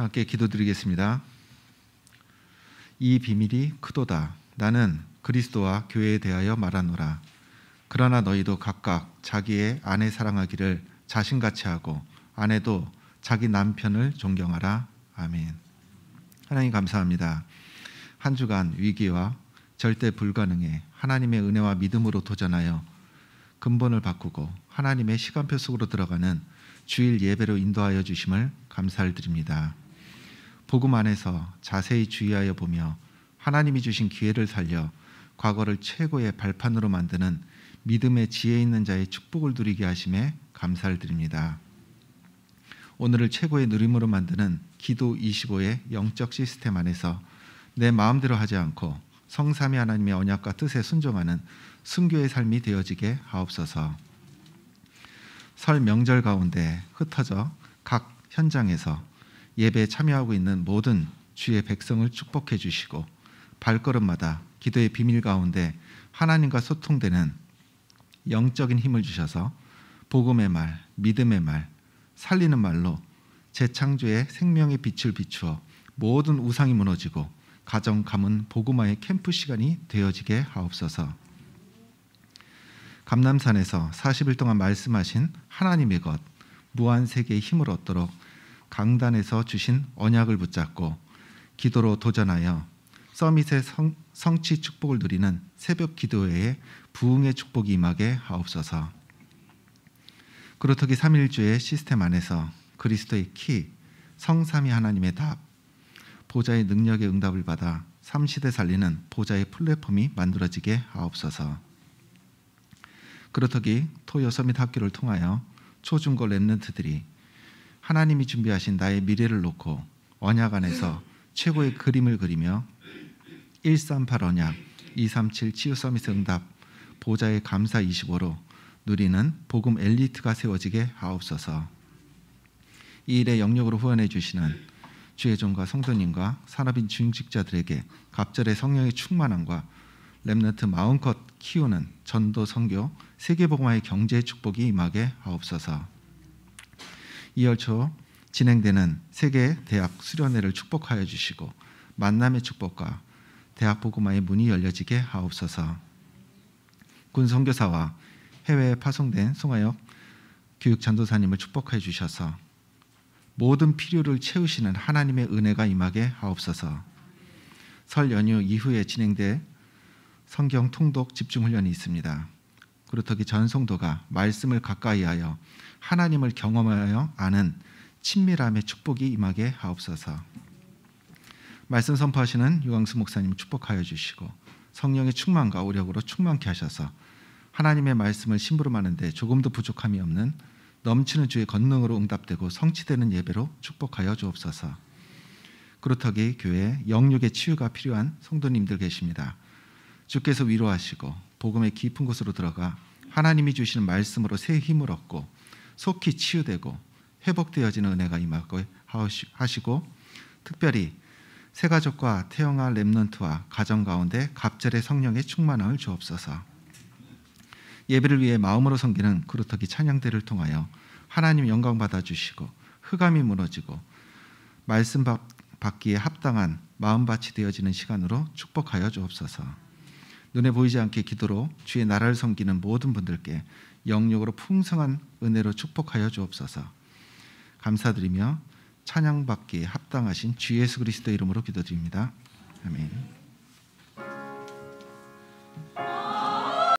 함께 기도드리겠습니다. 이 비밀이 크도다. 나는 그리스도와 교회에 대하여 말하노라. 그러나 너희도 각각 자기의 아내 사랑하기를 자신같이 하고 아내도 자기 남편을 존경하라. 아멘. 하나님 감사합니다. 한 주간 위기와 절대 불가능에 하나님의 은혜와 믿음으로 도전하여 근본을 바꾸고 하나님의 시간표 속으로 들어가는 주일 예배로 인도하여 주심을 감사 드립니다. 복음 안에서 자세히 주의하여 보며 하나님이 주신 기회를 살려 과거를 최고의 발판으로 만드는 믿음의 지혜 있는 자의 축복을 누리게 하심에 감사를 드립니다. 오늘을 최고의 누림으로 만드는 기도 25의 영적 시스템 안에서 내 마음대로 하지 않고 성삼위 하나님의 언약과 뜻에 순종하는 순교의 삶이 되어지게 하옵소서. 설 명절 가운데 흩어져 각 현장에서 예배에 참여하고 있는 모든 주의 백성을 축복해 주시고 발걸음마다 기도의 비밀 가운데 하나님과 소통되는 영적인 힘을 주셔서 복음의 말, 믿음의 말, 살리는 말로 재창조의 생명의 빛을 비추어 모든 우상이 무너지고 가정 감은 복음마의 캠프 시간이 되어지게 하옵소서. 감남산에서 40일 동안 말씀하신 하나님의 것 무한 세계의 힘을 얻도록 강단에서 주신 언약을 붙잡고 기도로 도전하여 서밋의 성, 성취 축복을 누리는 새벽 기도회에 부흥의 축복이 임하게 하옵소서. 그렇다기 3일주의 시스템 안에서 그리스도의 키, 성삼위 하나님의 답, 보좌의 능력의 응답을 받아 삼시대 살리는 보좌의 플랫폼이 만들어지게 하옵소서. 그렇다기 토요서밋 학교를 통하여 초중고 랩런트들이 하나님이 준비하신 나의 미래를 놓고 언약 안에서 최고의 그림을 그리며 138 언약, 237 치유 서밋 응답, 보좌의 감사 25로 누리는 복음 엘리트가 세워지게 하옵소서. 이 일의 영역으로 후원해 주시는 주의 종과 성도님과 산업인 중직자들에게 갑절의 성령의 충만함과 렘넌트 마음껏 키우는 전도 선교 세계복음화의 경제 축복이 임하게 하옵소서. 2월 초 진행되는 세계 대학 수련회를 축복하여 주시고 만남의 축복과 대학 보고마의 문이 열려지게 하옵소서. 군 선교사와 해외에 파송된 송하역 교육 전도사님을 축복해 주셔서 모든 필요를 채우시는 하나님의 은혜가 임하게 하옵소서. 설 연휴 이후에 진행될 성경 통독 집중 훈련이 있습니다. 그렇다기 전성도가 말씀을 가까이하여 하나님을 경험하여 아는 친밀함의 축복이 임하게 하옵소서. 말씀 선포하시는 유광수 목사님 축복하여 주시고 성령의 충만과 오력으로 충만케 하셔서 하나님의 말씀을 심부름하는데 조금도 부족함이 없는 넘치는 주의 권능으로 응답되고 성취되는 예배로 축복하여 주옵소서. 그렇다기 교회 영육의 치유가 필요한 성도님들 계십니다. 주께서 위로하시고 복음의 깊은 곳으로 들어가 하나님이 주시는 말씀으로 새 힘을 얻고 속히 치유되고 회복되어지는 은혜가 임하고 하시고 특별히 새 가족과 태영아 렘넌트와 가정 가운데 갑절의 성령의 충만함을 주옵소서. 예배를 위해 마음으로 섬기는 그루터기 찬양대를 통하여 하나님 영광 받아 주시고 흑암이 무너지고 말씀 받기에 합당한 마음 밭이 되어지는 시간으로 축복하여 주옵소서. 눈에 보이지 않게 기도로 주의 나라를 섬기는 모든 분들께 영역으로 풍성한 은혜로 축복하여 주옵소서. 감사드리며 찬양받기에 합당하신 주 예수 그리스도 이름으로 기도드립니다. 아멘.